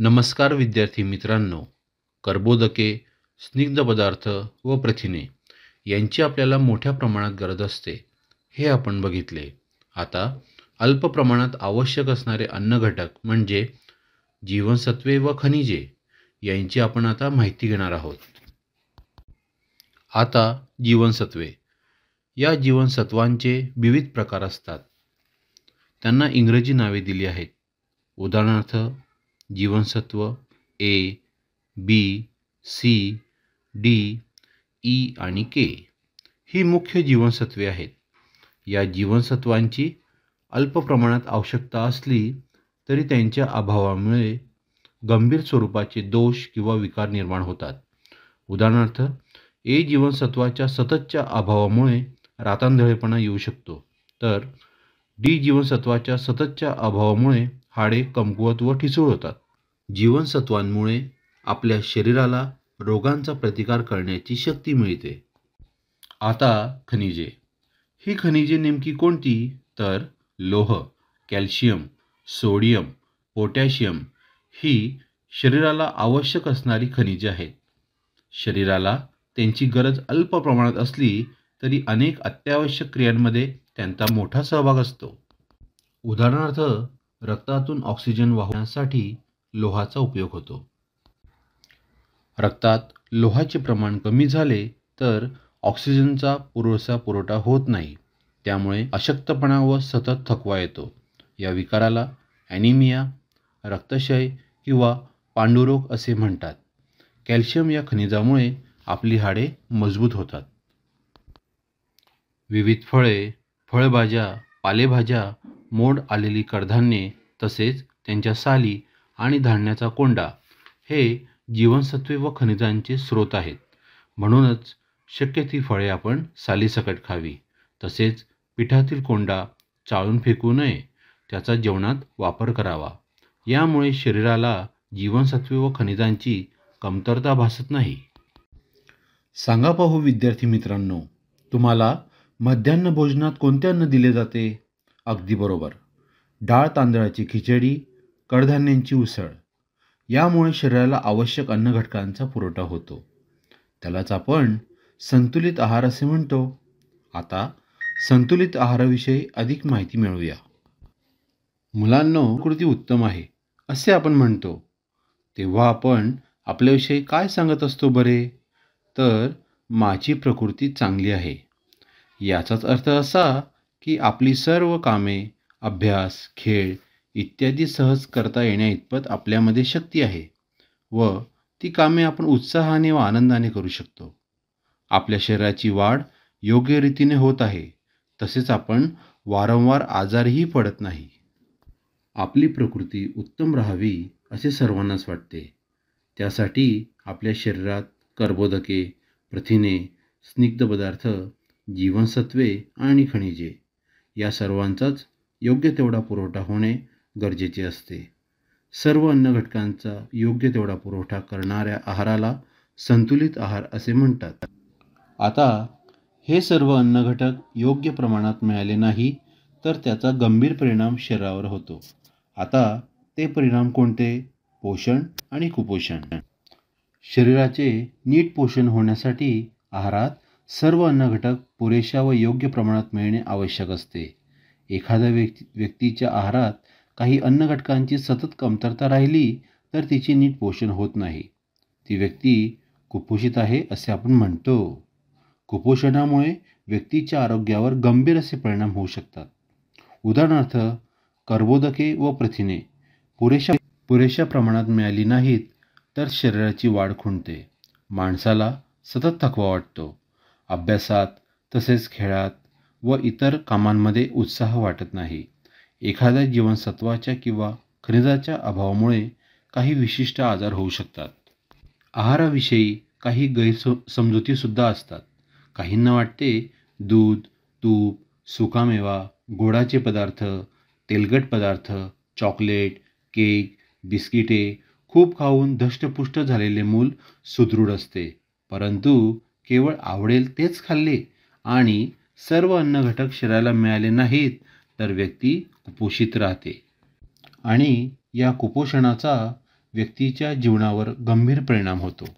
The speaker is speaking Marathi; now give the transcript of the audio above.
नमस्कार विद्यार्थी मित्रांनो कर्बोदके स्निग्ध पदार्थ व प्रथिने यांची आपल्याला मोठ्या प्रमाणात गरज असते हे आपण बघितले आता अल्प प्रमाणात आवश्यक असणारे अन्न घटक म्हणजे जीवनसत्वे व खनिजे यांची आपण आता माहिती घेणार आहोत आता जीवनसत्वे या जीवनसत्वांचे विविध प्रकार असतात त्यांना इंग्रजी नावे दिली आहेत उदाहरणार्थ जीवनसत्व A B C D E आणि के ही मुख्य जीवनसत्वे आहेत या जीवनसत्वांची अल्प प्रमाणात आवश्यकता असली तरी त्यांच्या अभावामुळे गंभीर स्वरूपाचे दोष किंवा विकार निर्माण होतात उदाहरणार्थ ए जीवनसत्वाच्या सततच्या अभावामुळे रातांधळेपणा येऊ शकतो तर डी जीवनसत्वाच्या सततच्या अभावामुळे हाडे कमकुवत व ठिसूळ होतात जीवनसत्वांमुळे आपल्या शरीराला रोगांचा प्रतिकार करण्याची शक्ती मिळते आता खनिजे ही खनिजे नेमकी कोणती तर लोह कॅल्शियम सोडियम पोटॅशियम ही शरीराला आवश्यक असणारी खनिजे आहेत शरीराला त्यांची गरज अल्प प्रमाणात असली तरी अनेक अत्यावश्यक क्रियांमध्ये त्यांचा मोठा सहभाग असतो उदाहरणार्थ रक्तातून ऑक्सिजन वाहण्यासाठी लोहाचा उपयोग होतो रक्तात लोहाचे प्रमाण कमी झाले तर ऑक्सिजनचा पुरेसा पुरवठा होत नाही त्यामुळे अशक्तपणा व सतत थकवा येतो या विकाराला ॲनिमिया रक्तक्षय किंवा पांडुरोग असे म्हणतात कॅल्शियम या खनिजामुळे आपली हाडे मजबूत होतात विविध फळे फळभाज्या पालेभाज्या मोड आलेली कडधान्ये तसेच त्यांच्या साली आणि धान्याचा कोंडा हे जीवनसत्वे व खनिजांचे स्रोत आहेत म्हणूनच शक्य ती फळे आपण सालीसकट खावी तसेच पिठातील कोंडा चाळून फेकू नये त्याचा जेवणात वापर करावा यामुळे शरीराला जीवनसत्वे व खनिजांची कमतरता भासत नाही सांगा पाहू विद्यार्थी मित्रांनो तुम्हाला मध्यान्ह भोजनात कोणते अन्न दिले जाते अगदी बरोबर डाळ तांदळाची खिचडी कडधान्यांची उसळ यामुळे शरीराला आवश्यक अन्न घटकांचा पुरवठा होतो त्यालाच आपण संतुलित आहार असे म्हणतो आता संतुलित आहाराविषयी अधिक माहिती मिळवूया मुलांना कृती उत्तम आहे असे आपण म्हणतो तेव्हा आपण आपल्याविषयी काय सांगत असतो बरे तर माझी प्रकृती चांगली आहे याचाच अर्थ असा की आपली सर्व कामे अभ्यास खेळ इत्यादी सहज करता येण्या इतपत आपल्यामध्ये शक्ती आहे व ती कामे आपण उत्साहाने व आनंदाने करू शकतो आपल्या शरीराची वाढ योग्य रीतीने होत आहे तसेच आपण वारंवार आजारही पडत नाही आपली प्रकृती उत्तम राहावी असे सर्वांनाच वाटते त्यासाठी आपल्या शरीरात कर्बोदके प्रथिने स्निग्ध पदार्थ जीवनसत्वे आणि खनिजे या सर्वांचाच योग्य तेवढा पुरवठा होणे गरजेचे असते सर्व अन्न घटकांचा योग्य तेवढा पुरवठा करणाऱ्या आहाराला संतुलित आहार असे म्हणतात आता हे सर्व अन्न घटक योग्य प्रमाणात मिळाले नाही तर त्याचा गंभीर परिणाम शरीरावर होतो आता ते परिणाम कोणते पोषण आणि कुपोषण शरीराचे नीट पोषण होण्यासाठी आहारात सर्व अन्न घटक पुरेशा व योग्य प्रमाणात मिळणे आवश्यक असते एखाद्या व्यक्ती व्यक्तीच्या आहारात काही अन्न घटकांची सतत कमतरता राहिली तर तिचे नीट पोषण होत नाही ती व्यक्ती कुपोषित आहे असे आपण म्हणतो कुपोषणामुळे व्यक्तीच्या आरोग्यावर गंभीर असे परिणाम होऊ शकतात उदाहरणार्थ कर्बोदके व प्रथिने पुरेशा पुरेशा प्रमाणात मिळाली नाहीत तर शरीराची वाढ खुंटते माणसाला सतत थकवा वाटतो अभ्यासात तसेच खेळात व इतर कामांमध्ये उत्साह वाटत नाही एखाद्या जीवनसत्वाच्या किंवा खनिजाच्या अभावामुळे काही विशिष्ट आजार होऊ शकतात आहाराविषयी काही गैरसो समजुतीसुद्धा असतात काहींना वाटते दूध तूप सुकामेवा गोडाचे पदार्थ तेलगट पदार्थ चॉकलेट केक बिस्किटे खूप खाऊन धष्टपुष्ट झालेले मूल सुदृढ असते परंतु केवळ आवडेल तेच खाल्ले आणि सर्व अन्न घटक शरीराला मिळाले नाहीत तर व्यक्ती कुपोषित राहते आणि या कुपोषणाचा व्यक्तीच्या जीवनावर गंभीर परिणाम होतो